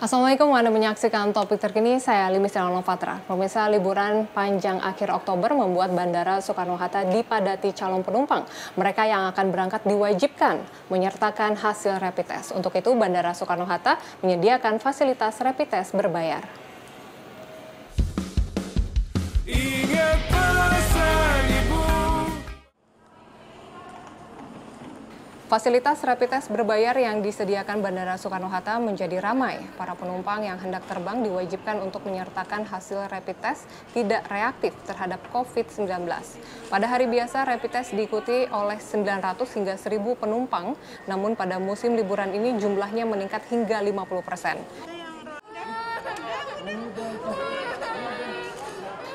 Assalamualaikum Anda menyaksikan topik terkini saya Limis Novatra. Pemirsa liburan panjang akhir Oktober membuat Bandara Soekarno-Hatta dipadati calon penumpang. Mereka yang akan berangkat diwajibkan menyertakan hasil rapid test. Untuk itu Bandara Soekarno-Hatta menyediakan fasilitas rapid test berbayar. Fasilitas rapid test berbayar yang disediakan Bandara Soekarno-Hatta menjadi ramai. Para penumpang yang hendak terbang diwajibkan untuk menyertakan hasil rapid test tidak reaktif terhadap COVID-19. Pada hari biasa, rapid test diikuti oleh 900 hingga 1.000 penumpang, namun pada musim liburan ini jumlahnya meningkat hingga 50 persen.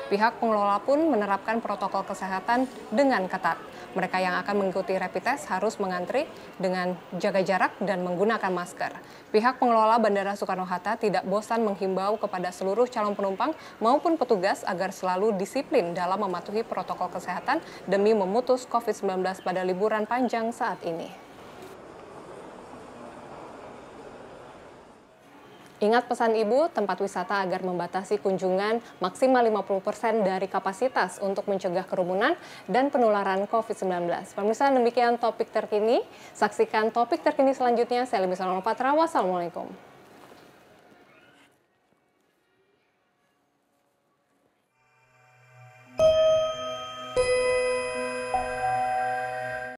Pihak pengelola pun menerapkan protokol kesehatan dengan ketat. Mereka yang akan mengikuti rapid test harus mengantri dengan jaga jarak dan menggunakan masker. Pihak pengelola Bandara Soekarno-Hatta tidak bosan menghimbau kepada seluruh calon penumpang maupun petugas agar selalu disiplin dalam mematuhi protokol kesehatan demi memutus COVID-19 pada liburan panjang saat ini. Ingat pesan Ibu, tempat wisata agar membatasi kunjungan maksimal 50% dari kapasitas untuk mencegah kerumunan dan penularan COVID-19. Pemirsa, demikian topik terkini. Saksikan topik terkini selanjutnya. Saya Lebih Salam Patra. Wassalamualaikum.